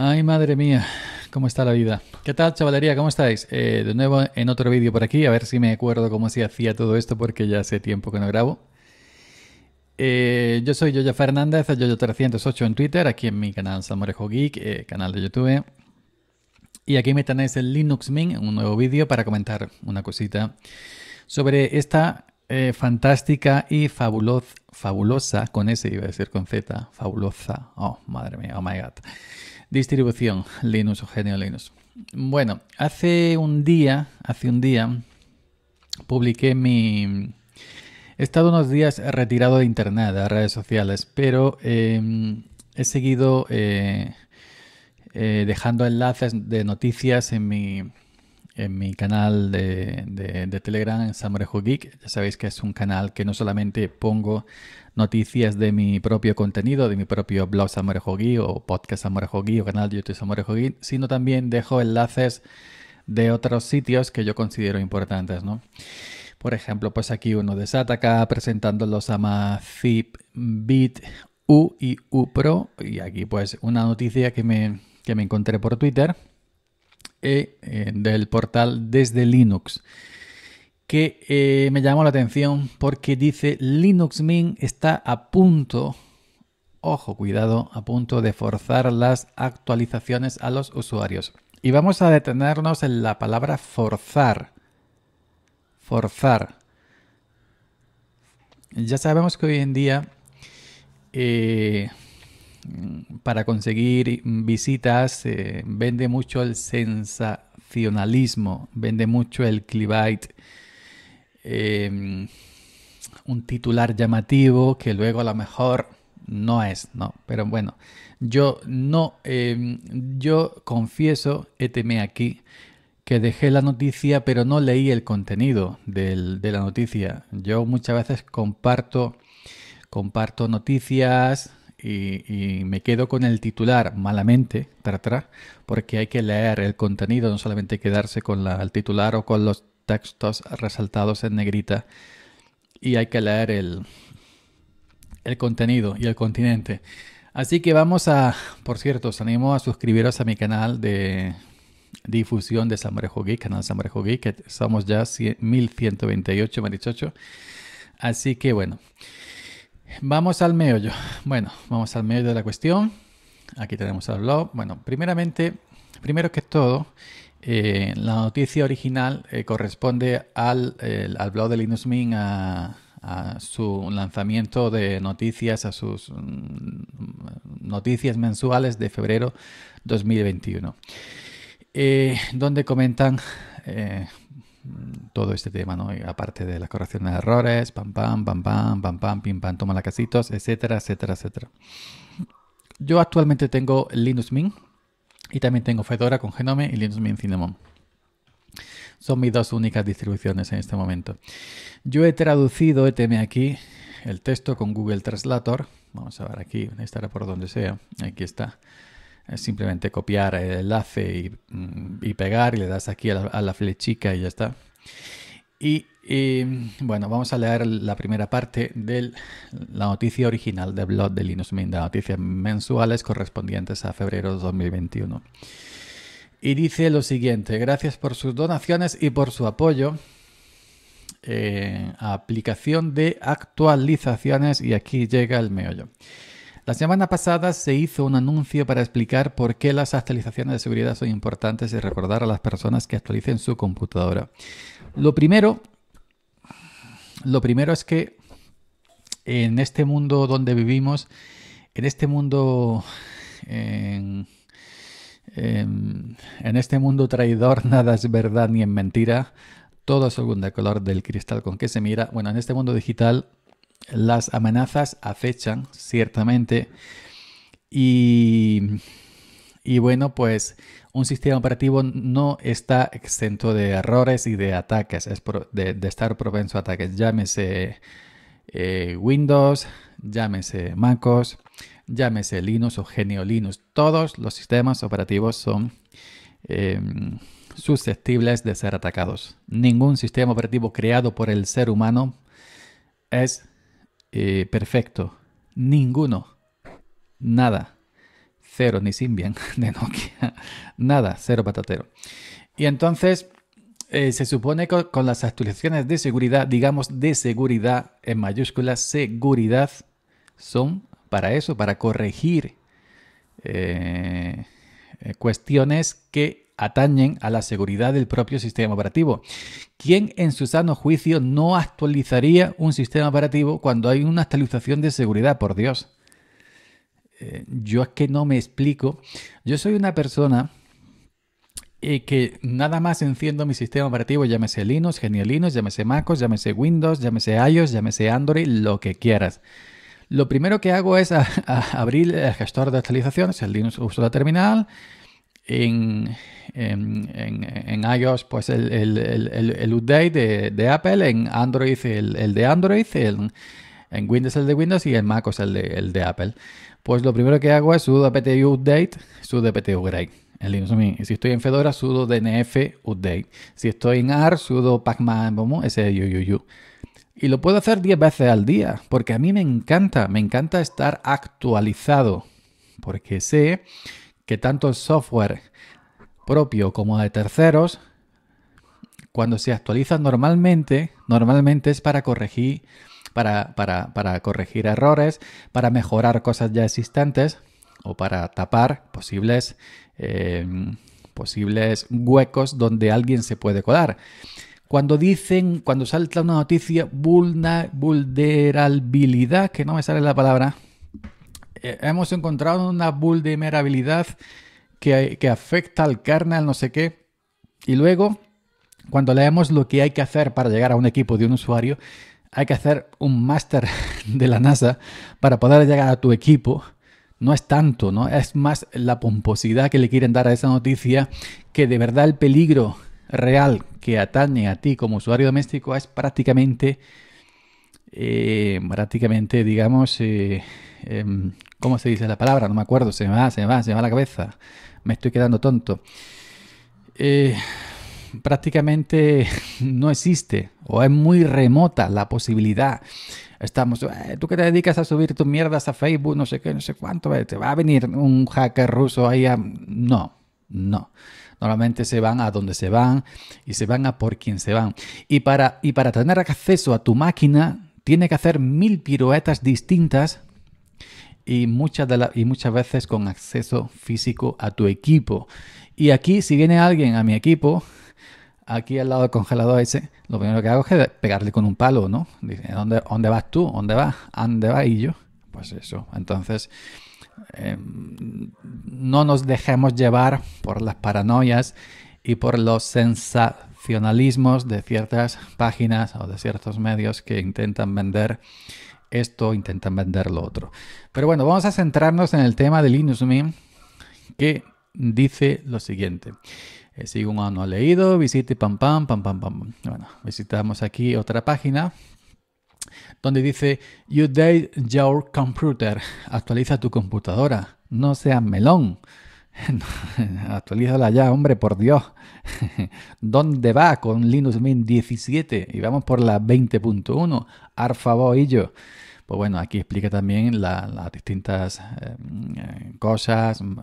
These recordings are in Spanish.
Ay, madre mía, cómo está la vida. ¿Qué tal, chavalería? ¿Cómo estáis? Eh, de nuevo en otro vídeo por aquí, a ver si me acuerdo cómo se hacía todo esto porque ya hace tiempo que no grabo. Eh, yo soy Yoyo Fernández, Yoyo308 en Twitter, aquí en mi canal Samorejo Geek, eh, canal de YouTube. Y aquí me tenéis el Linux Mint, un nuevo vídeo para comentar una cosita sobre esta fantástica y fabuloz, fabulosa, con S iba a decir con Z, fabulosa, oh madre mía, oh my god, distribución Linux o Genio Linux. Bueno, hace un día, hace un día, publiqué mi... He estado unos días retirado de internet, de redes sociales, pero em, he seguido eh, eh, dejando enlaces de noticias en mi, en mi canal de, Telegram, en Ya sabéis que es un canal que no solamente pongo noticias de mi propio contenido, de mi propio blog Samurai Geek o podcast Samurai Geek o canal de YouTube Samurai Geek, sino también dejo enlaces de otros sitios que yo considero importantes, ¿no? Por ejemplo, pues aquí uno de Sataka presentando los Amazip Beat U y U Pro. Y aquí pues una noticia que me, que me encontré por Twitter e, eh, del portal Desde Linux, que eh, me llamó la atención porque dice Linux Mint está a punto, ojo, cuidado, a punto de forzar las actualizaciones a los usuarios. Y vamos a detenernos en la palabra forzar. Forzar. Ya sabemos que hoy en día eh, Mm, para conseguir visitas, eh, vende mucho el sensacionalismo, vende mucho el clivite. Em, un titular llamativo que luego a lo mejor no es, ¿no? Pero bueno, yo no, em, yo confieso, éteme aquí, que dejé la noticia pero no leí el contenido de la noticia. Yo muchas veces comparto, comparto noticias, y, me quedo con el titular malamente, tra, porque hay que leer el contenido, no solamente quedarse con el titular o con los textos resaltados en negrita, y hay que leer el, el contenido y el continente. Así que vamos a, por cierto, os animo a suscribiros a mi canal de difusión de Samrejo Geek, canal Samrejo Geek, que somos ya 1128, 28. Así que bueno. Vamos al meollo. Bueno, vamos al meollo de la cuestión. Aquí tenemos al blog. Bueno, primeramente, primero que todo, eh, la noticia original eh, corresponde al, blog de Linux Mint a, su lanzamiento de noticias, a sus mm, noticias mensuales de febrero 2021, eh, donde comentan Mm, todo este tema, ¿no? aparte de las correcciones de errores, pam, pam, pam, pam, pam, pam, pim, pam, toma la casitos, etcétera, etcétera, etcétera. Yo actualmente tengo Linux Mint y también tengo Fedora con Genome y Linux Mint Cinnamon. Son mis dos únicas distribuciones en este momento. Yo he traducido, etm aquí, el texto con Google Translator. Vamos a ver aquí, estará por donde sea. Aquí está simplemente copiar el enlace mm, y, pegar y le das aquí a la, flechica y ya está. Y, bueno, vamos a leer la primera parte de la noticia original de blog de Linux Mint, de noticias mensuales correspondientes a febrero de 2021. Y dice lo siguiente, gracias por sus donaciones y por su apoyo. Eh, aplicación de actualizaciones y aquí llega el meollo. La semana pasada se hizo un anuncio para explicar por qué las actualizaciones de seguridad son importantes y recordar a las personas que actualicen su computadora. Lo primero, lo primero es que en este mundo donde vivimos, en este mundo, en, este mundo traidor, nada es verdad ni en mentira, todo es según el color del cristal con que se mira. Bueno, en este mundo digital las amenazas acechan, ciertamente, y, bueno, pues un sistema operativo no está exento de errores y de ataques, es de, estar propenso a ataques, llámese eh, Windows, llámese MacOS, llámese Linux o Genio Linux. Todos los sistemas operativos son em, susceptibles de ser atacados. Ningún sistema operativo creado por el ser humano es eh, perfecto. Ninguno. Nada. Cero, ni bien de Nokia. Nada, cero patatero. Y entonces eh, se supone que con las actualizaciones de seguridad, digamos de seguridad en mayúsculas, seguridad, son para eso, para corregir eh, cuestiones que atañen a la seguridad del propio sistema operativo. ¿Quién en su sano juicio no actualizaría un sistema operativo cuando hay una actualización de seguridad? Por Dios. Eh, yo es que no me explico. Yo soy una persona eh, que nada más enciendo mi sistema operativo, llámese Linux, Linux, llámese MacOS, llámese Windows, llámese iOS, llámese Android, lo que quieras. Lo primero que hago es abrir el gestor de actualizaciones, el Linux uso la terminal, en, iOS, pues el, update de, Apple, en Android el, de Android, en, Windows el de Windows y en MacOS el de, el de Apple. Pues lo primero que hago es sudo apt-u update, sudo apt grade. En Linux Si estoy en Fedora, sudo DNF update. Si estoy en R, sudo pacman, yuyuyu. Y lo puedo hacer 10 veces al día, porque a mí me encanta, me encanta estar actualizado, porque sé que tanto el software propio como de terceros, cuando se actualiza normalmente, normalmente es para corregir, para, corregir errores, para mejorar cosas ya existentes o para tapar posibles, em, posibles huecos donde alguien se puede colar. Cuando dicen, cuando salta una noticia, vulnerabilidad, que no me sale la palabra, eh, hemos encontrado una vulnerabilidad que, que afecta al kernel, no sé qué. Y luego, cuando leemos lo que hay que hacer para llegar a un equipo de un usuario, hay que hacer un máster de la NASA para poder llegar a tu equipo. No es tanto, ¿no? Es más la pomposidad que le quieren dar a esa noticia que de verdad el peligro real que atañe a ti como usuario doméstico es prácticamente, eh, prácticamente, digamos, eh, em, ¿Cómo se dice la palabra? No me acuerdo, se me va, se me va, se me va la cabeza. Me estoy quedando tonto. Eh, prácticamente no existe o es muy remota la posibilidad. Estamos, eh, tú que te dedicas a subir tus mierdas a Facebook, no sé qué, no sé cuánto, eh, te va a venir un hacker ruso ahí a... No, no. Normalmente se van a donde se van y se van a por quien se van. Y para, y para tener acceso a tu máquina, tiene que hacer mil piruetas distintas y muchas, de y muchas veces con acceso físico a tu equipo. Y aquí, si viene alguien a mi equipo, aquí al lado del congelador ese, lo primero que hago es pegarle con un palo, ¿no? Dice, ¿dónde, dónde vas tú? ¿Dónde vas? ¿Dónde vas? Y yo, pues eso. Entonces, em, no nos dejemos llevar por las paranoias y por los sensacionalismos de ciertas páginas o de ciertos medios que intentan vender esto, intentan vender lo otro. Pero bueno, vamos a centrarnos en el tema de Linux Mint, que dice lo siguiente. Eh, si uno no ha leído, visite pam pam pam pam pam. Bueno, visitamos aquí otra página donde dice You date your computer, actualiza tu computadora, no seas melón. Actualízala ya, hombre, por Dios. ¿Dónde va con Linux Mint 17? Y vamos por la 20.1. yo. Pues bueno, aquí explica también las distintas eh, cosas, mm,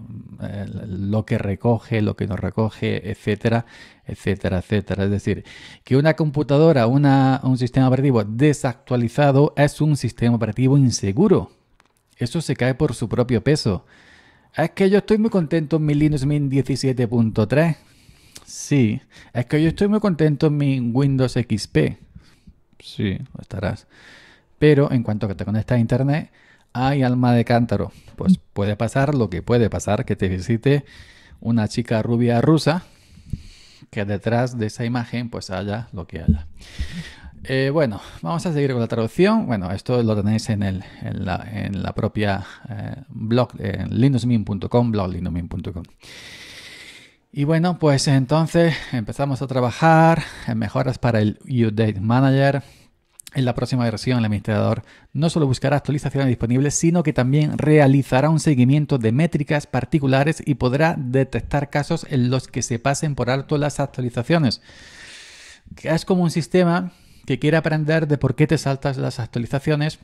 lo que recoge, lo que no recoge, etcétera, etcétera, etcétera. Es decir, que una computadora, un sistema operativo desactualizado es un sistema operativo inseguro. Eso se cae por su propio peso. Es que yo estoy muy contento en mi Linux Mint 17.3. Sí, es que yo estoy muy contento en mi Windows XP. Sí, estarás. Pero en cuanto que te conectas a internet, hay alma de cántaro. Pues puede pasar lo que puede pasar, que te visite una chica rubia rusa, que detrás de esa imagen pues haya lo que haya. Eh, bueno, vamos a seguir con la traducción. Bueno, esto lo tenéis en, la, propia eh, blog, en linuxmin.com, blog linuxmin.com. Y bueno, pues entonces empezamos a trabajar en mejoras para el UDate Manager. En la próxima versión, el administrador no solo buscará actualizaciones disponibles, sino que también realizará un seguimiento de métricas particulares y podrá detectar casos en los que se pasen por alto las actualizaciones. Es como un sistema que quiere aprender de por qué te saltas las actualizaciones.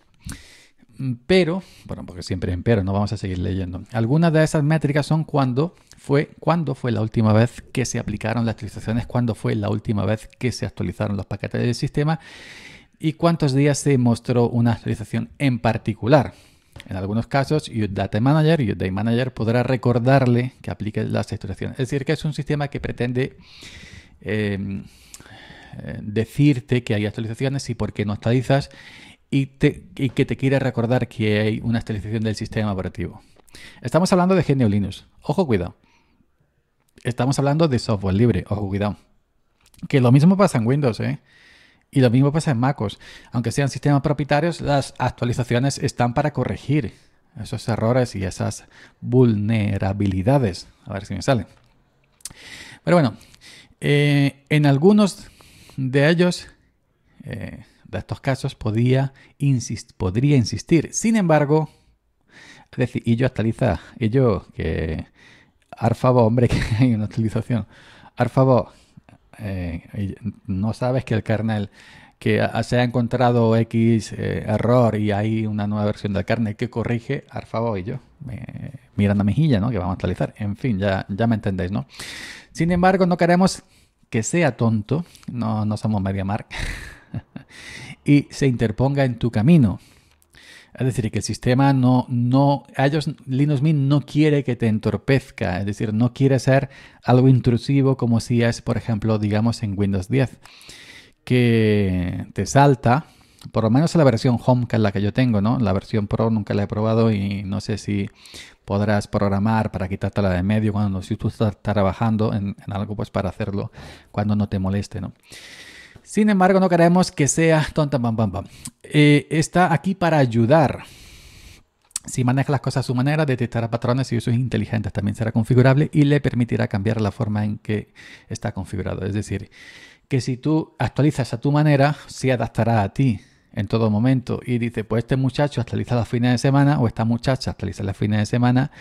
Mm, pero, bueno, porque siempre en pero, no vamos a seguir leyendo. Algunas de esas métricas son cuándo fue, cuándo fue la última vez que se aplicaron las actualizaciones, cuándo fue la última vez que se actualizaron los paquetes del sistema y cuántos días se mostró una actualización en particular. En algunos casos, Data Manager, Data Manager podrá recordarle que aplique las actualizaciones. Es decir, que es un sistema que pretende em, eh, decirte que hay actualizaciones y por qué no actualizas y, que te quiere recordar que hay una actualización del sistema operativo. Estamos hablando de Genio Linux. Ojo, cuidado. Estamos hablando de software libre. Ojo, cuidado. Que lo mismo pasa en Windows, ¿eh? Y lo mismo pasa en MacOS. Aunque sean sistemas propietarios, las actualizaciones están para corregir esos errores y esas vulnerabilidades. A ver si me sale. Pero bueno, eh, en algunos de ellos, eh, de estos casos, podía podría insistir. Sin embargo, es decir, y yo actualiza, y yo que, arfavo, hombre, que hay una actualización, arfavo, eh, no sabes que el kernel que se ha encontrado X eh, error y hay una nueva versión del kernel que corrige, Arfavo y yo, mirando a Mejilla, ¿no? Que vamos a actualizar. En fin, ya, ya me entendéis, ¿no? Sin embargo, no queremos que sea tonto, no, no somos MediaMark, y se interponga en tu camino. Es decir, que el sistema no, no, ellos, Linux Mint no quiere que te entorpezca, es decir, no quiere ser algo intrusivo como si es, por ejemplo, digamos en Windows 10, que te salta, por lo menos la versión Home, que es la que yo tengo, ¿no? La versión Pro nunca la he probado y no sé si podrás programar para quitártela de medio cuando si tú estás trabajando en, algo, pues para hacerlo cuando no te moleste, ¿no? Sin embargo, no queremos que sea tonta, bam, bam, bam. Eh, está aquí para ayudar. Si maneja las cosas a su manera, detectará patrones y usos inteligentes. También será configurable y le permitirá cambiar la forma en que está configurado. Es decir, que si tú actualizas a tu manera, se adaptará a ti en todo momento y dice, pues este muchacho actualiza los fines de semana o esta muchacha actualiza la fines de semana,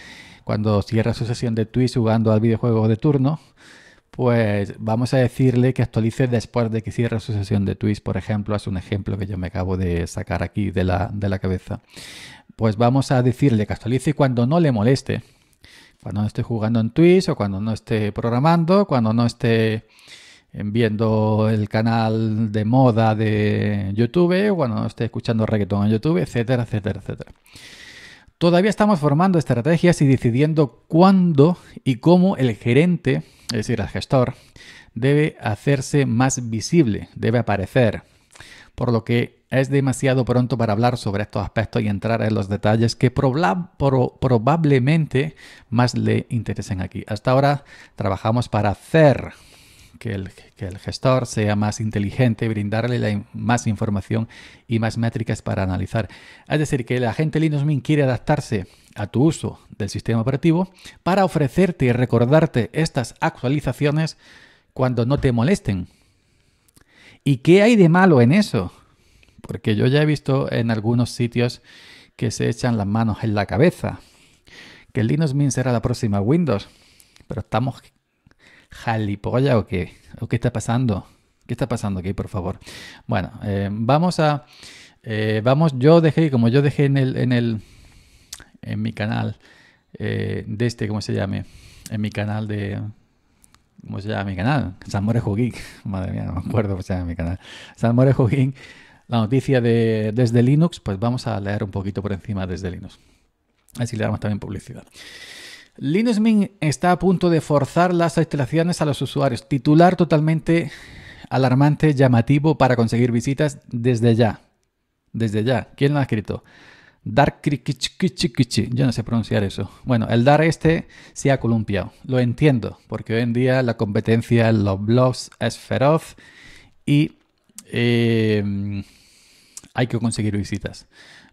cuando cierra su sesión de Twitch jugando al videojuego de turno, pues vamos a decirle que actualice después de que cierre su sesión de Twitch, por ejemplo, es un ejemplo que yo me acabo de sacar aquí de la, de la cabeza. Pues vamos a decirle que actualice cuando no le moleste, cuando no esté jugando en Twitch o cuando no esté programando, cuando no esté viendo el canal de moda de YouTube, cuando esté escuchando Reggaeton en YouTube, etcétera, etcétera, etcétera. Todavía estamos formando estrategias y decidiendo cuándo y cómo el gerente, es decir, el gestor, debe hacerse más visible, debe aparecer. Por lo que es demasiado pronto para hablar sobre estos aspectos y entrar en los detalles que probablemente más le interesen aquí. Hasta ahora trabajamos para hacer que el, gestor sea más inteligente, brindarle más información y más métricas para analizar. Es decir, que el agente Linux Mint quiere adaptarse a tu uso del sistema operativo para ofrecerte y recordarte estas actualizaciones cuando no te molesten. ¿Y qué hay de malo en eso? Porque yo ya he visto en algunos sitios que se echan las manos en la cabeza. Que el Linux Mint será la próxima Windows. Pero estamos jalipolla o qué? ¿O qué está pasando? ¿Qué está pasando aquí, por favor? Bueno, eh, vamos a... Eh, vamos, yo dejé, como yo dejé en el... En, el, en mi canal eh, de este, ¿cómo se llame? En mi canal de... ¿Cómo se llama mi canal? Morejo Geek. Madre mía, no me acuerdo cómo se llama mi canal. La noticia de desde Linux, pues vamos a leer un poquito por encima desde Linux. Así le damos también publicidad. Linux Mint está a punto de forzar las instalaciones a los usuarios. Titular totalmente alarmante, llamativo para conseguir visitas desde ya. Desde ya. ¿Quién lo ha escrito? Dark Yo no sé pronunciar eso. Bueno, el Dar este se ha columpiado. Lo entiendo, porque hoy en día la competencia en los blogs es feroz y eh, hay que conseguir visitas.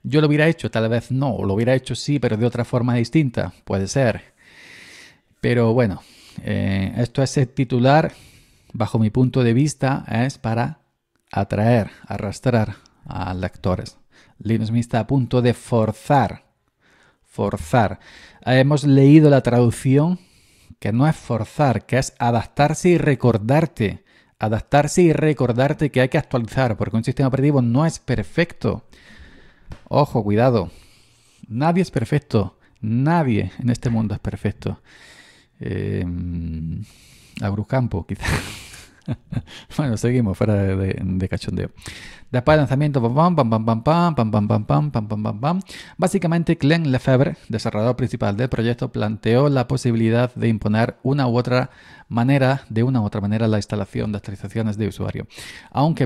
Yo lo hubiera hecho, tal vez no, o lo hubiera hecho sí, pero de otra forma distinta. Puede ser. Pero bueno, eh, esto es el titular, bajo mi punto de vista, es para atraer, arrastrar a lectores. Linux me está a punto de forzar, forzar. Hemos leído la traducción que no es forzar, que es adaptarse y recordarte. Adaptarse y recordarte que hay que actualizar, porque un sistema operativo no es perfecto. Ojo, cuidado. Nadie es perfecto. Nadie en este mundo es perfecto. Eh, a quizás. bueno, seguimos fuera de, cachondeo. Después de lanzamiento, pam, pam, pam, pam, pam, pam, pam, pam, pam, pam, pam, pam, Básicamente, Glenn Lefebvre, desarrollador principal del proyecto, planteó la posibilidad de imponer una u otra manera, de una u otra manera, la instalación de actualizaciones de usuario. Aunque,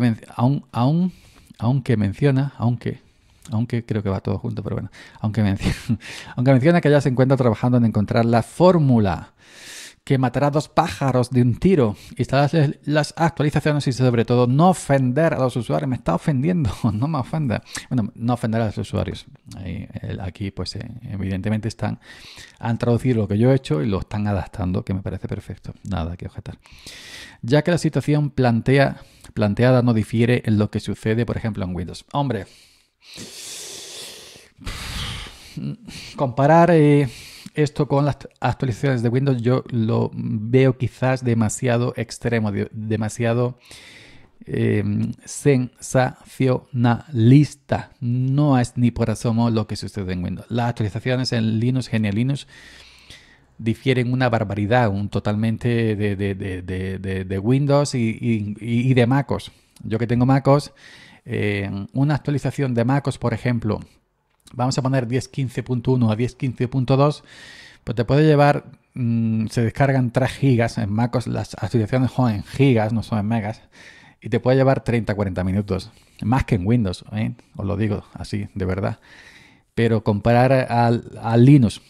aunque menciona, aunque, aunque creo que va todo junto, pero bueno, aunque menciona, aunque menciona que ya se encuentra trabajando en encontrar la fórmula que matará dos pájaros de un tiro. Instalar las actualizaciones y sobre todo no ofender a los usuarios. Me está ofendiendo, no me ofenda. Bueno, no ofender a los usuarios. Aquí pues eh, evidentemente están, han traducido lo que yo he hecho y lo están adaptando, que me parece perfecto. Nada que objetar. Ya que la situación planteada no difiere en lo que sucede, por ejemplo, en Windows. Hombre, comparar... Eh, esto con las actualizaciones de Windows yo lo veo quizás demasiado extremo, demasiado em, sensacionalista. No es ni por asomo lo que sucede en Windows. Las actualizaciones en Linux, genial, Linux, difieren una barbaridad, un totalmente de, Windows y, de MacOS. Yo que tengo MacOS, em, una actualización de MacOS, por ejemplo, vamos a poner 10.15.1 a 10.15.2, pues te puede llevar, mm, se descargan 3 gigas, en MacOS las asociaciones son en gigas, no son en megas, y te puede llevar 30-40 minutos, más que en Windows, ¿eh? os lo digo así, de verdad. Pero comparar al, Linux,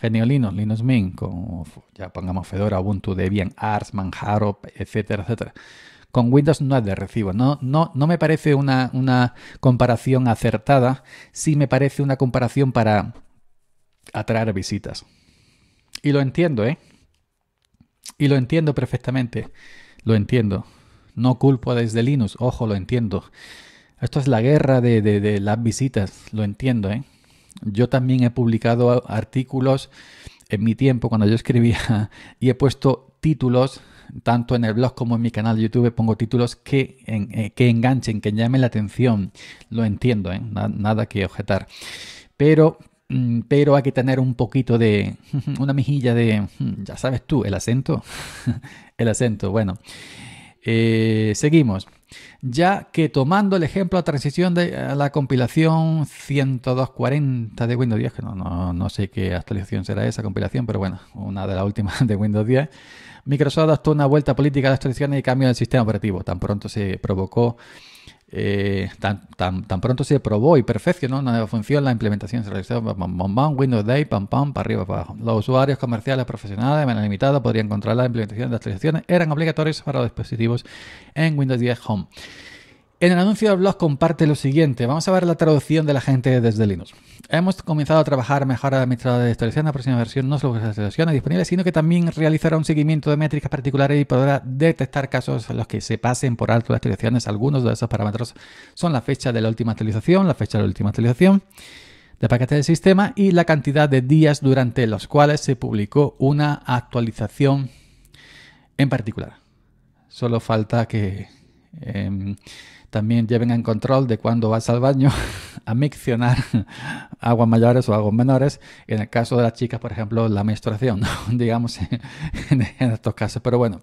Genio Linux, Linux Mint, con, ya pongamos Fedora, Ubuntu, Debian, Ars, Manjaro, etcétera, etcétera con Windows no es de recibo. No, no, no me parece una, comparación acertada, sí me parece una comparación para atraer visitas. Y lo entiendo, ¿eh? Y lo entiendo perfectamente. Lo entiendo. No culpo desde Linux, ojo, lo entiendo. Esto es la guerra de, de las visitas, lo entiendo, ¿eh? Yo también he publicado artículos en mi tiempo cuando yo escribía y he puesto títulos tanto en el blog como en mi canal de YouTube pongo títulos que, eh, enganchen, que llamen la atención. Lo entiendo, ¿eh? nada que objetar. Pero, mm, pero hay que tener un poquito de, una mejilla de, mm, ya sabes tú, el acento. el acento, bueno. Eh, seguimos ya que tomando el ejemplo a transición de la compilación 10240 de Windows 10, que no, no, no sé qué actualización será esa compilación, pero bueno, una de las últimas de Windows 10, Microsoft adoptó una vuelta política a las actualizaciones y cambio del sistema operativo. Tan pronto se provocó eh, tan, tan, pronto se probó y perfeccionó una nueva función, la implementación se realizó Windows Day, pam, pam, para arriba, para abajo. Los usuarios comerciales profesionales de manera limitada podrían controlar la implementación de actualizaciones, eran obligatorios para los dispositivos en Windows 10 Home. En el anuncio de blog comparte lo siguiente. Vamos a ver la traducción de la gente desde Linux. Hemos comenzado a trabajar mejor administración de en La próxima versión no solo las actualizaciones disponibles, sino que también realizará un seguimiento de métricas particulares y podrá detectar casos en los que se pasen por alto las actualizaciones. Algunos de esos parámetros son la fecha de la última actualización, la fecha de la última actualización de paquete del sistema y la cantidad de días durante los cuales se publicó una actualización en particular. Solo falta que... Em, también lleven en control de cuando vas al baño a miccionar aguas mayores o aguas menores. En el caso de las chicas, por ejemplo, la menstruación, digamos, en, estos casos. Pero bueno,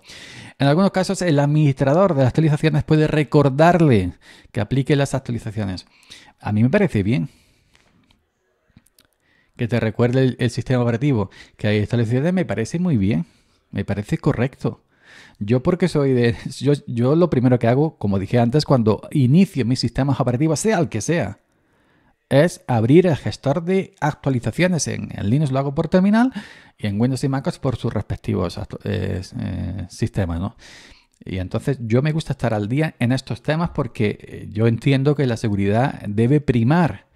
en algunos casos el administrador de las actualizaciones puede recordarle que aplique las actualizaciones. A mí me parece bien, que te recuerde el, sistema operativo que hay establecido me parece muy bien, me parece correcto. Yo porque soy de... Yo, lo primero que hago, como dije antes, cuando inicio mis sistemas operativos, sea el que sea, es abrir el gestor de actualizaciones. En, Linux lo hago por terminal y en Windows y MacOS por sus respectivos eh, eh, sistemas, Y entonces yo me gusta estar al día en estos temas porque eh, yo entiendo que la seguridad debe primar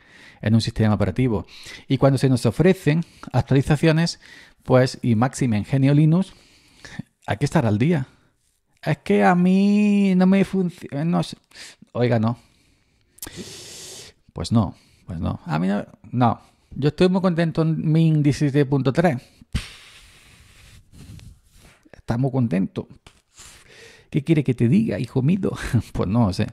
en un sistema operativo. Y cuando se nos ofrecen actualizaciones, pues, y máxima en Linux, hay que estar al día. Es que a mí no me funciona. No Oiga, no. Pues no, pues no. A mí no. No. Yo estoy muy contento en Min 17.3. Está muy contento. ¿Qué quiere que te diga, hijo mío? pues no, sé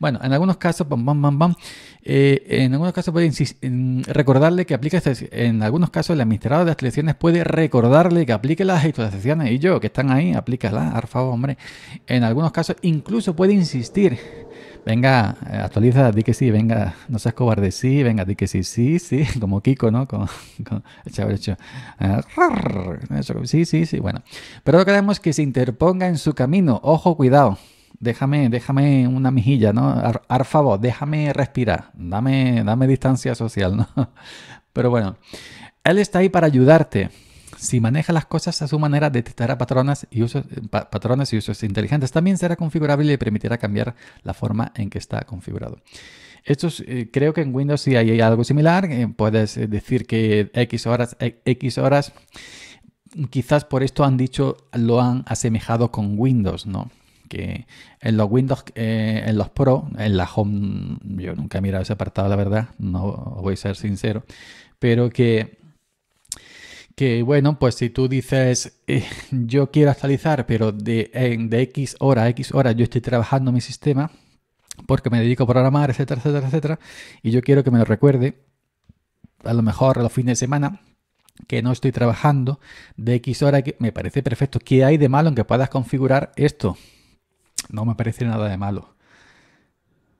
Bueno, en algunos casos, bam, bam, bam, bam eh, en algunos casos puede recordarle que aplique, en algunos casos el administrador de las puede recordarle que aplique las actualizaciones y yo, que están ahí, aplícalas, por favor, hombre. En algunos casos incluso puede insistir venga, eh, actualiza, di que sí, venga, no seas cobarde, sí, venga, di que sí, sí, sí, como Kiko, ¿no? Con, con hecho, eh, sí, sí, sí, bueno. Pero queremos que se interponga en su camino, ojo, cuidado. Déjame, déjame una mejilla, ¿no? Arfavo, déjame respirar, dame, dame distancia social, ¿no? Pero bueno, él está ahí para ayudarte. Si maneja las cosas a su manera, detectará patrones y, usos, eh, patrones y usos inteligentes. También será configurable y permitirá cambiar la forma en que está configurado. Esto eh, creo que en Windows sí hay algo similar. Eh, puedes decir que X horas, X horas. Quizás por esto han dicho, lo han asemejado con Windows, ¿no? que en los Windows, en los Pro, en la Home, yo nunca he mirado ese apartado, la verdad, no voy a ser sincero, pero que que bueno, pues si tú dices eh, yo quiero actualizar, pero de, en, de X hora a X hora yo estoy trabajando mi sistema porque me dedico a programar, etcétera, etcétera, etcétera, y yo quiero que me lo recuerde, a lo mejor a los fines de semana, que no estoy trabajando de X hora, que me parece perfecto. ¿Qué hay de malo en que puedas configurar esto? No me parece nada de malo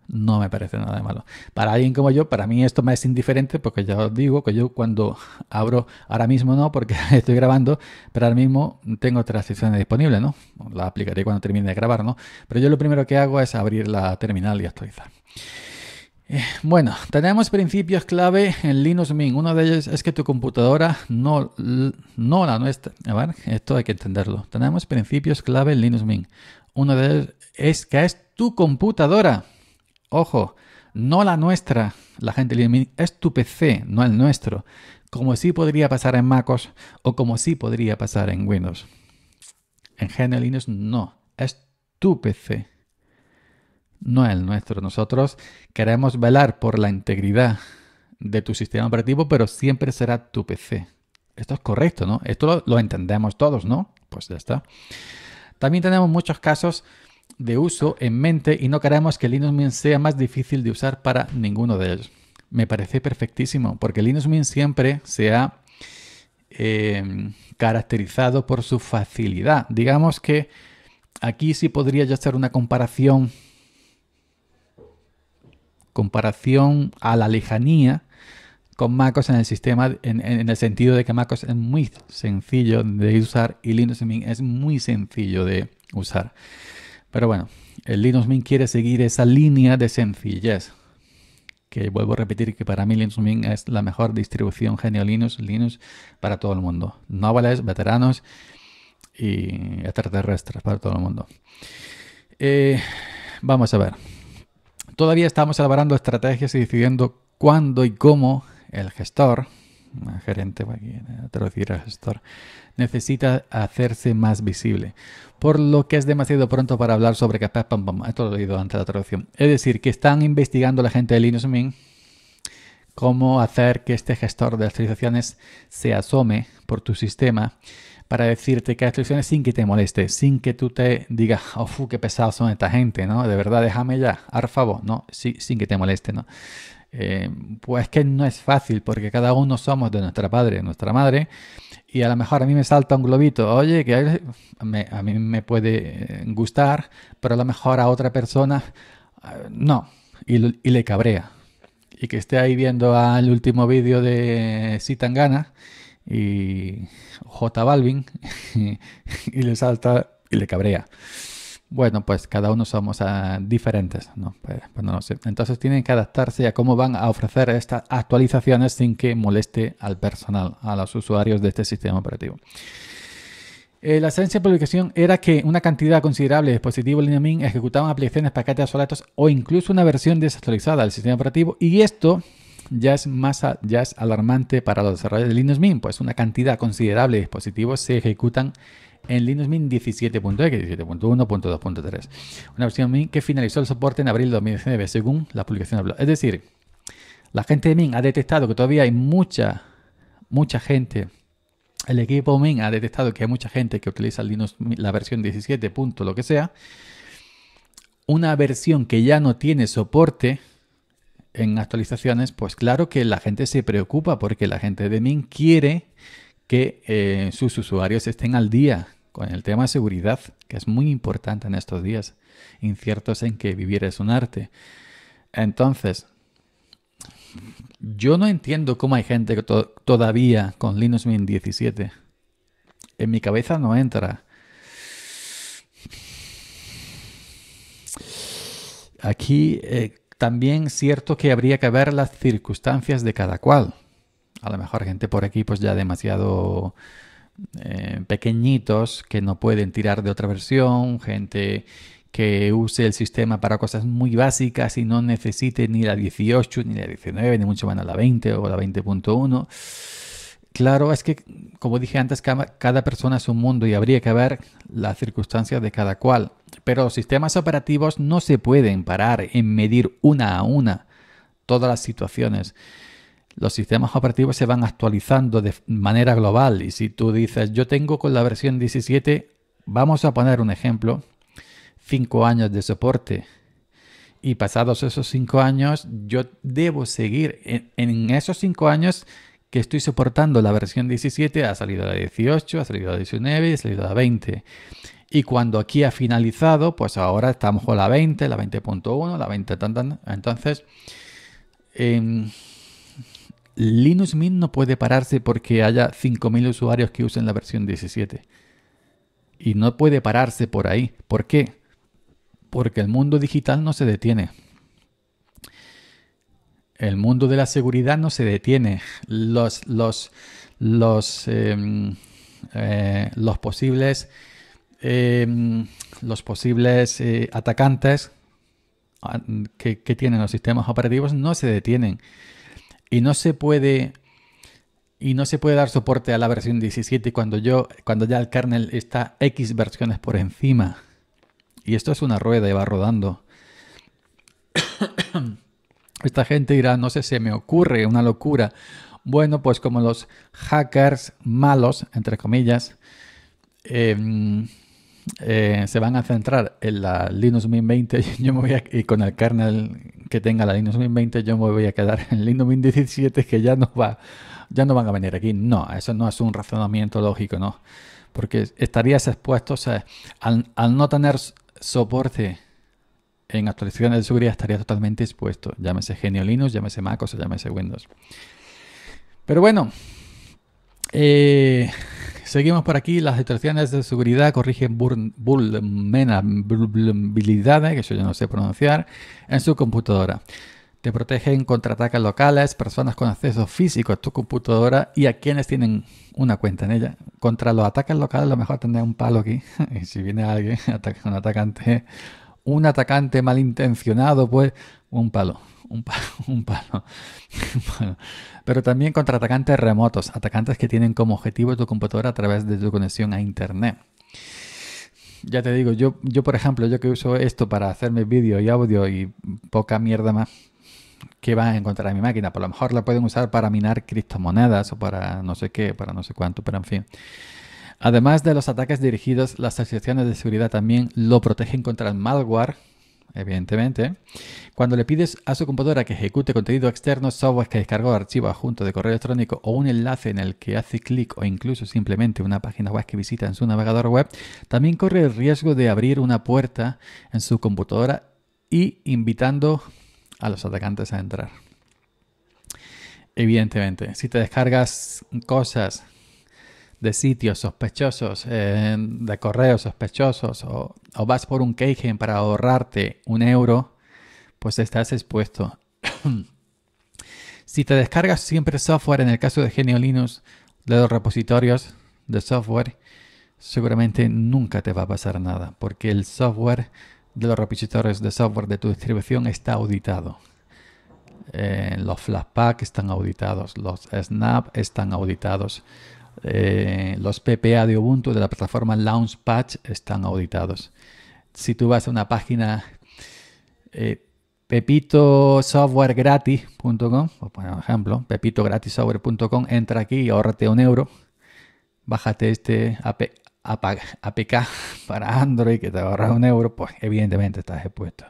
no me parece nada de malo. Para alguien como yo, para mí esto me es indiferente porque ya os digo que yo cuando abro, ahora mismo no porque estoy grabando, pero ahora mismo tengo otras disponibles, ¿no? La aplicaré cuando termine de grabar, ¿no? Pero yo lo primero que hago es abrir la terminal y actualizar. Eh, bueno, tenemos principios clave en Linux Mint. Uno de ellos es que tu computadora no, no la nuestra. A ver, esto hay que entenderlo. Tenemos principios clave en Linux Mint. Uno de ellos es que es tu computadora. Ojo, no la nuestra. La gente le es tu PC, no el nuestro. Como si podría pasar en MacOS o como si podría pasar en Windows. En general Linux no, es tu PC, no el nuestro. Nosotros queremos velar por la integridad de tu sistema operativo, pero siempre será tu PC. Esto es correcto, ¿no? Esto lo entendemos todos, ¿no? Pues ya está. También tenemos muchos casos de uso en mente y no queremos que Linux Mint sea más difícil de usar para ninguno de ellos. Me parece perfectísimo, porque Linux Mint siempre se ha eh, caracterizado por su facilidad. Digamos que aquí sí podría ya hacer una comparación, comparación a la lejanía con MacOS en el sistema, en, en, el sentido de que MacOS es muy sencillo de usar y Linux Mint es muy sencillo de usar. Pero bueno, el Linux Mint quiere seguir esa línea de sencillez. Que vuelvo a repetir que para mí Linux Mint es la mejor distribución genio Linux, Linux para todo el mundo. Novales, veteranos y extraterrestres para todo el mundo. Eh, vamos a ver. Todavía estamos elaborando estrategias y decidiendo cuándo y cómo el gestor gerente, al gestor, necesita hacerse más visible, por lo que es demasiado pronto para hablar sobre capaz, pam, esto lo he oído antes de la traducción. Es decir, que están investigando la gente de Linux Mint cómo hacer que este gestor de actualizaciones se asome por tu sistema para decirte que actualizaciones sin que te moleste, sin que tú te digas, oh, qué pesados son esta gente, ¿no? De verdad, déjame ya, arfavo, ¿no? Sí, sin que te moleste, ¿no? Eh, pues que no es fácil porque cada uno somos de nuestra padre, nuestra madre, y a lo mejor a mí me salta un globito, oye, que a mí me puede eh, gustar, pero a lo mejor a otra persona eh, no, y, le cabrea. Y que esté ahí viendo al último vídeo de Sitangana y J Balvin y le salta y le cabrea bueno, pues cada uno somos ah, diferentes, ¿no? Pues sé. Entonces tienen que adaptarse a cómo van a ofrecer estas actualizaciones sin que moleste al personal, a los usuarios de este sistema operativo. Eh, la esencia de publicación era que una cantidad considerable de dispositivos Linux Mint ejecutaban aplicaciones, paquetes obsoletos o incluso una versión desactualizada del sistema operativo y esto ya es, más, ya es alarmante para los desarrolladores de Linux Mint, pues una cantidad considerable de dispositivos se ejecutan en Linux Mint 17.x, 17.1.2.3, e, una versión Mint que finalizó el soporte en abril de 2019, según la publicación de blog, Es decir, la gente de Mint ha detectado que todavía hay mucha, mucha gente. El equipo Mint ha detectado que hay mucha gente que utiliza Linux, la versión 17. lo que sea. Una versión que ya no tiene soporte en actualizaciones, pues claro que la gente se preocupa porque la gente de Mint quiere que eh, sus usuarios estén al día con el tema de seguridad, que es muy importante en estos días inciertos en que vivir es un arte. Entonces, yo no entiendo cómo hay gente todavía con Linux Mint 17. En mi cabeza no entra. Aquí eh, también cierto que habría que ver las circunstancias de cada cual. A lo mejor gente por aquí pues ya demasiado eh, pequeñitos que no pueden tirar de otra versión, gente que use el sistema para cosas muy básicas y no necesite ni la 18, ni la 19, ni mucho menos la 20 o la 20.1. Claro, es que, como dije antes, cada persona es un mundo y habría que ver las circunstancias de cada cual. Pero los sistemas operativos no se pueden parar en medir una a una todas las situaciones los sistemas operativos se van actualizando de manera global y si tú dices, yo tengo con la versión 17, vamos a poner un ejemplo, cinco años de soporte y pasados esos cinco años, yo debo seguir en, esos cinco años que estoy soportando la versión 17, ha salido la 18, ha salido la 19, ha salido la 20. Y cuando aquí ha finalizado, pues ahora estamos con la 20, la 20.1, la 20 Entonces, em, Linux Mint no puede pararse porque haya 5.000 usuarios que usen la versión 17. Y no puede pararse por ahí. ¿Por qué? Porque el mundo digital no se detiene. El mundo de la seguridad no se detiene. Los, los, los, posibles, em, eh, los posibles em, eh, atacantes ah, que tienen los sistemas operativos no se detienen y no se puede y no se puede dar soporte a la versión 17 cuando yo cuando ya el kernel está X versiones por encima. Y esto es una rueda y va rodando. Esta gente dirá, no sé, se me ocurre una locura. Bueno, pues como los hackers malos, entre comillas, em, eh, se van a centrar en la Linux Mint 20, yo me voy a, y con el kernel que tenga la Linux 1020, yo me voy a quedar en Linux 2017 que ya no va, ya no van a venir aquí. No, eso no es un razonamiento lógico, no. Porque estarías expuesto, o sea, al, no tener soporte en actualizaciones de seguridad estaría totalmente expuesto. Llámese Genio Linux, llámese Mac o llámese Windows. Pero bueno, eh, Seguimos por aquí. Las instrucciones de seguridad corrigen vulnerabilidades, que yo no sé pronunciar, en su computadora. Te protegen contra ataques locales, personas con acceso físico a tu computadora y a quienes tienen una cuenta en ella. Contra los ataques locales, lo mejor tener un palo aquí. y si viene alguien, atacante, un atacante malintencionado, pues un palo. un palo, Pero también contra atacantes remotos, atacantes que tienen como objetivo tu computadora a través de tu conexión a Internet. Ya te digo, yo, yo por ejemplo, yo que uso esto para hacerme vídeo y audio y poca mierda más, que va a encontrar en mi máquina? Por pues lo mejor la pueden usar para minar criptomonedas o para no sé qué, para no sé cuánto, pero en fin. Además de los ataques dirigidos, las asociaciones de seguridad también lo protegen contra el malware evidentemente, cuando le pides a su computadora que ejecute contenido externo, software que descargó archivos adjuntos de correo electrónico o un enlace en el que hace clic o incluso simplemente una página web que visita en su navegador web, también corre el riesgo de abrir una puerta en su computadora y invitando a los atacantes a entrar. Evidentemente, si te descargas cosas de sitios sospechosos, eh, de correos sospechosos, o, vas por un Keygen para ahorrarte un euro, pues estás expuesto. si te descargas siempre software, en el caso de Genio Linux, de los repositorios de software, seguramente nunca te va a pasar nada, porque el software de los repositorios de software de tu distribución está auditado. Eh, los Flatpak están auditados, los Snap están auditados. Eh, los PPA de Ubuntu de la plataforma Launchpad están auditados. Si tú vas a una página eh, pepitosoftwaregratis.com, por ejemplo, pepitosoftware.com, entra aquí y ahorrate un euro, bájate este APK para Android que te ahorra un euro, pues evidentemente estás expuesto.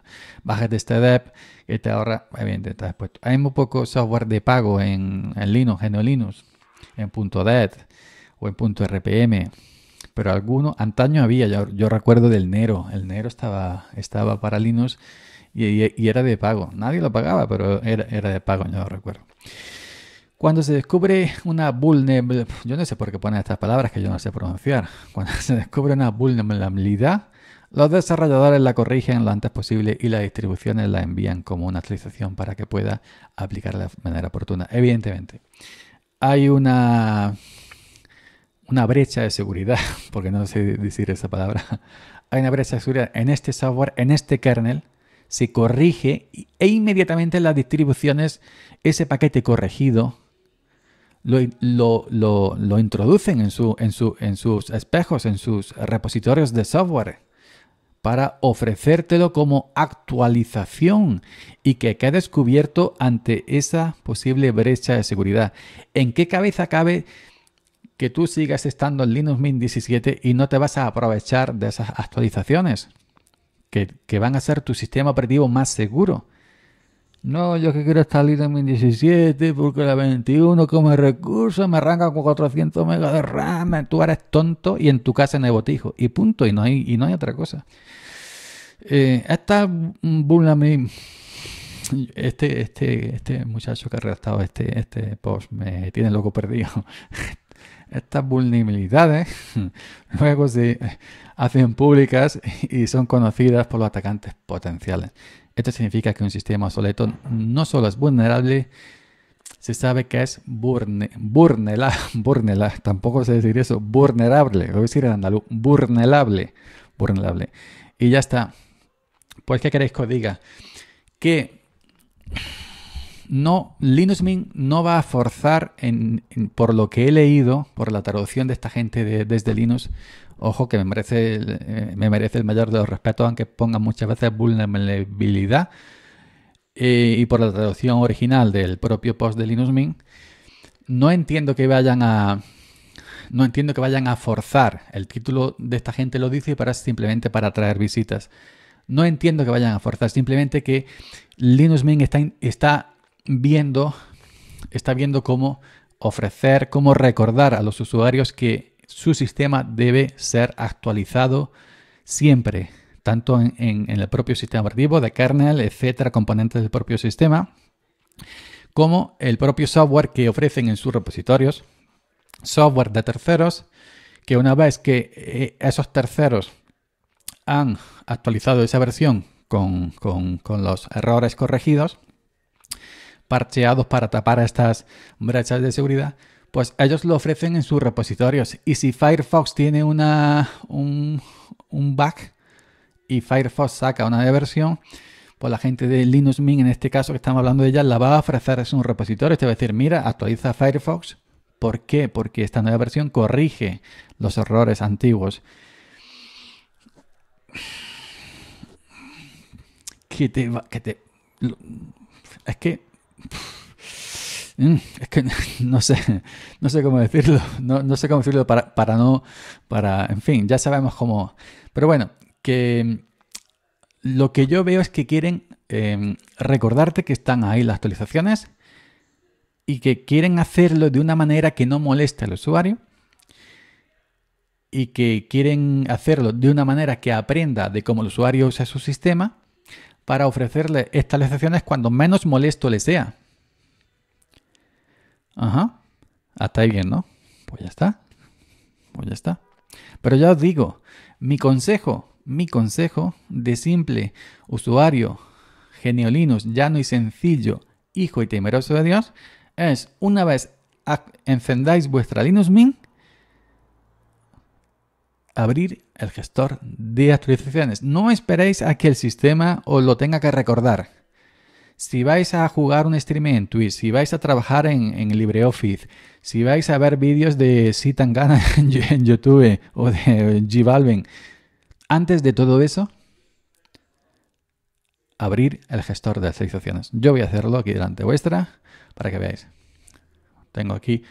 Bájate este DEP que te ahorra, evidentemente estás expuesto. Hay muy poco software de pago en, en Linux, en Linux, en o en .rpm. Pero alguno, antaño había, yo, recuerdo del Nero. El Nero estaba, estaba para Linux y, era de pago. Nadie lo pagaba, pero era, de pago, yo lo recuerdo. Cuando se descubre una vulnerabilidad, yo no sé por qué ponen estas palabras que yo no sé pronunciar. Cuando se descubre una vulnerabilidad, los desarrolladores la corrigen lo antes posible y las distribuciones la envían como una actualización para que pueda aplicarla de manera oportuna. Evidentemente, hay una una brecha de seguridad, porque no sé decir esa palabra, hay una brecha de seguridad en este software, en este kernel, se corrige e inmediatamente las distribuciones, ese paquete corregido, lo, introducen en, su, en, su, en sus espejos, en sus repositorios de software, para ofrecértelo como actualización y que quede descubierto ante esa posible brecha de seguridad. ¿En qué cabeza cabe? que tú sigas estando en Linux Mint 17 y no te vas a aprovechar de esas actualizaciones que, van a ser tu sistema operativo más seguro. No, yo que quiero estar en Linux Mint 17 porque la 21 como recurso me arranca con 400 megas de RAM. Tú eres tonto y en tu casa en el botijo. Y punto, y no hay, y no hay otra cosa. Eh, esta este, este, este muchacho que ha redactado este, este post me tiene loco perdido. Estas vulnerabilidades luego se hacen públicas y son conocidas por los atacantes potenciales. Esto significa que un sistema obsoleto no solo es vulnerable, se sabe que es burne, burnela, burnela, tampoco se decir eso, vulnerable, lo voy a decir en andaluz, burnelable burnelable Y ya está. Pues, ¿qué queréis que os diga? Que no, Linus Mint no va a forzar, por lo que he leído, por la traducción de esta gente desde Linux, ojo que me merece, el, eh, me merece el mayor de los respetos, aunque pongan muchas veces vulnerabilidad, eh, y por la traducción original del propio post de Linux Mint, no entiendo que vayan a... No entiendo que vayan a forzar. El título de esta gente lo dice para simplemente para atraer visitas. No entiendo que vayan a forzar, simplemente que Linux Mint está, está viendo, está viendo cómo ofrecer, cómo recordar a los usuarios que su sistema debe ser actualizado siempre, tanto en, el propio sistema operativo, de kernel, etcétera, componentes del propio sistema, como el propio software que ofrecen en sus repositorios, software de terceros, que una vez que eh, esos terceros han actualizado esa versión con los errores corregidos, parcheados para tapar estas brechas de seguridad, pues ellos lo ofrecen en sus repositorios. Y si Firefox tiene una, un, un bug y Firefox saca una nueva versión, pues la gente de Linux Mint, en este caso que estamos hablando de ella, la va a ofrecer en un repositorio. Te va a decir, mira, actualiza Firefox. ¿Por qué? Porque esta nueva versión corrige los errores antiguos. Que te, que te, es que Mm, es que no sé, no sé cómo decirlo, no, sé cómo decirlo para, no, para, en fin, ya sabemos cómo. Pero bueno, que mm, lo que yo veo es que quieren em, recordarte que están ahí las actualizaciones y que quieren hacerlo de una manera que no moleste al usuario y que quieren hacerlo de una manera que aprenda de cómo el usuario usa su sistema para ofrecerle estas cuando menos molesto le sea. Ajá. Hasta ahí bien, ¿no? Pues ya está. Pues ya está. Pero ya os digo, mi consejo, mi consejo de simple usuario geniolinos, llano y sencillo, hijo y temeroso de Dios, es una vez encendáis vuestra Linux Mint, abrir el gestor de actualizaciones. No esperéis a que el sistema os lo tenga que recordar. Si vais a jugar un streaming en Twitch, si vais a trabajar en, LibreOffice, si vais a ver vídeos de Sitangana en YouTube o de G antes de todo eso, abrir el gestor de actualizaciones. Yo voy a hacerlo aquí delante vuestra para que veáis. Tengo aquí,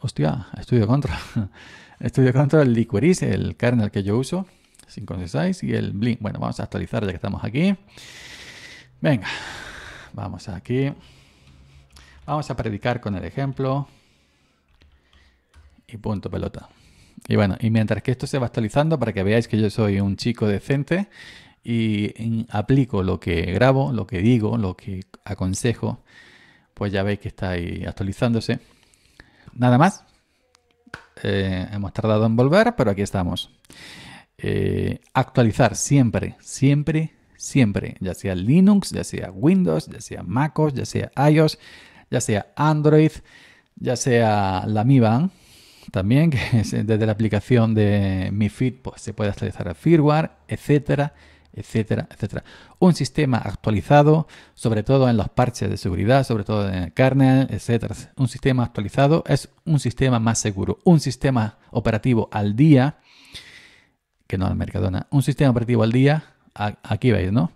hostia, estudio contra. Estudio Control Liqueris, el kernel que yo uso, 5.6 y el Blink. Bueno, vamos a actualizar ya que estamos aquí. Venga, vamos aquí. Vamos a predicar con el ejemplo. Y punto, pelota. Y bueno, y mientras que esto se va actualizando, para que veáis que yo soy un chico decente y aplico lo que grabo, lo que digo, lo que aconsejo, pues ya veis que está ahí actualizándose. Nada más, eh, hemos tardado en volver, pero aquí estamos. Eh, actualizar siempre, siempre, siempre, ya sea Linux, ya sea Windows, ya sea MacOS, ya sea iOS, ya sea Android, ya sea la Mi Band, también, que es desde la aplicación de Mi Fit pues, se puede actualizar el firmware, etcétera, etcétera, etcétera. Un sistema actualizado, sobre todo en los parches de seguridad, sobre todo en el kernel, etcétera. Un sistema actualizado es un sistema más seguro. Un sistema operativo al día, que no es Mercadona, un sistema operativo al día, aquí veis, ¿no?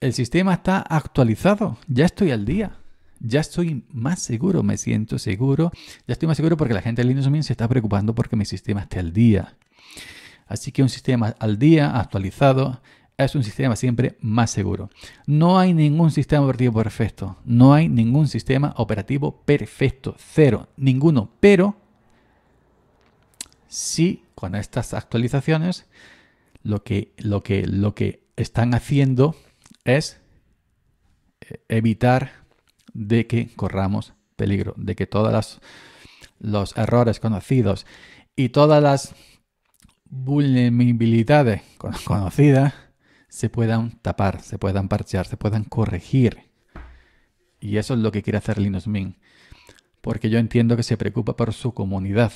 El sistema está actualizado, ya estoy al día. Ya estoy más seguro, me siento seguro. Ya estoy más seguro porque la gente de Linux Mint se está preocupando porque mi sistema esté al día. Así que un sistema al día, actualizado, es un sistema siempre más seguro. No hay ningún sistema operativo perfecto. No hay ningún sistema operativo perfecto. Cero. Ninguno. Pero sí, con estas actualizaciones, lo que, lo que, lo que están haciendo es eh, evitar de que corramos peligro, de que todos los errores conocidos y todas las vulnerabilidades conocidas se puedan tapar, se puedan parchear, se puedan corregir. Y eso es lo que quiere hacer Linux Mint. Porque yo entiendo que se preocupa por su comunidad.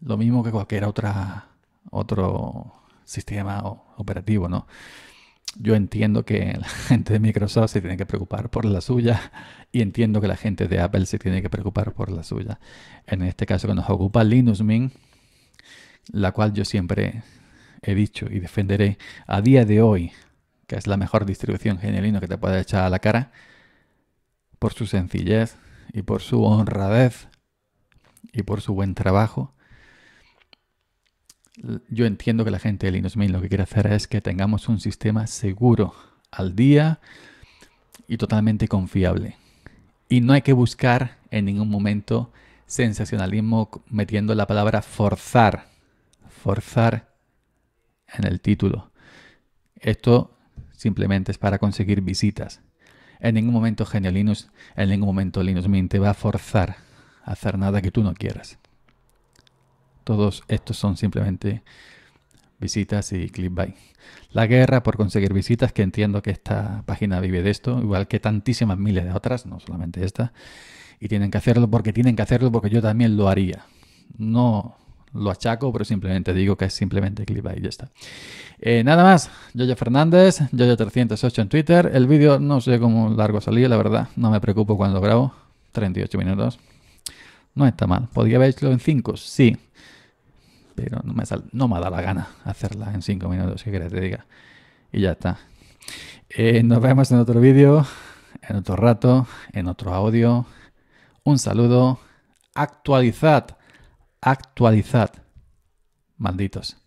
Lo mismo que cualquier otra, otro sistema operativo, ¿no? Yo entiendo que la gente de Microsoft se tiene que preocupar por la suya y entiendo que la gente de Apple se tiene que preocupar por la suya. En este caso que nos ocupa Linux Mint, la cual yo siempre he dicho y defenderé a día de hoy, que es la mejor distribución genialino que te pueda echar a la cara, por su sencillez y por su honradez y por su buen trabajo. Yo entiendo que la gente de Linux Mint lo que quiere hacer es que tengamos un sistema seguro al día y totalmente confiable. Y no hay que buscar en ningún momento sensacionalismo metiendo la palabra forzar forzar en el título. Esto simplemente es para conseguir visitas. En ningún momento Genio Linux, en ningún momento Linux Mint te va a forzar a hacer nada que tú no quieras. Todos estos son simplemente visitas y clickbait. La guerra por conseguir visitas, que entiendo que esta página vive de esto, igual que tantísimas miles de otras, no solamente esta, y tienen que hacerlo porque tienen que hacerlo porque yo también lo haría. No lo achaco, pero simplemente digo que es simplemente clickbait y ya está. Eh, nada más, Yoyo Fernández, Yoyo308 en Twitter. El vídeo no sé cómo largo salió, la verdad, no me preocupo cuando lo grabo. 38 minutos. No está mal. ¿Podría haberlo en 5? Sí. Pero no me, no me ha dado la gana hacerla en 5 minutos, si quieres te diga. Y ya está. Eh, nos vemos en otro vídeo, en otro rato, en otro audio. Un saludo. Actualizad actualizad. Malditos.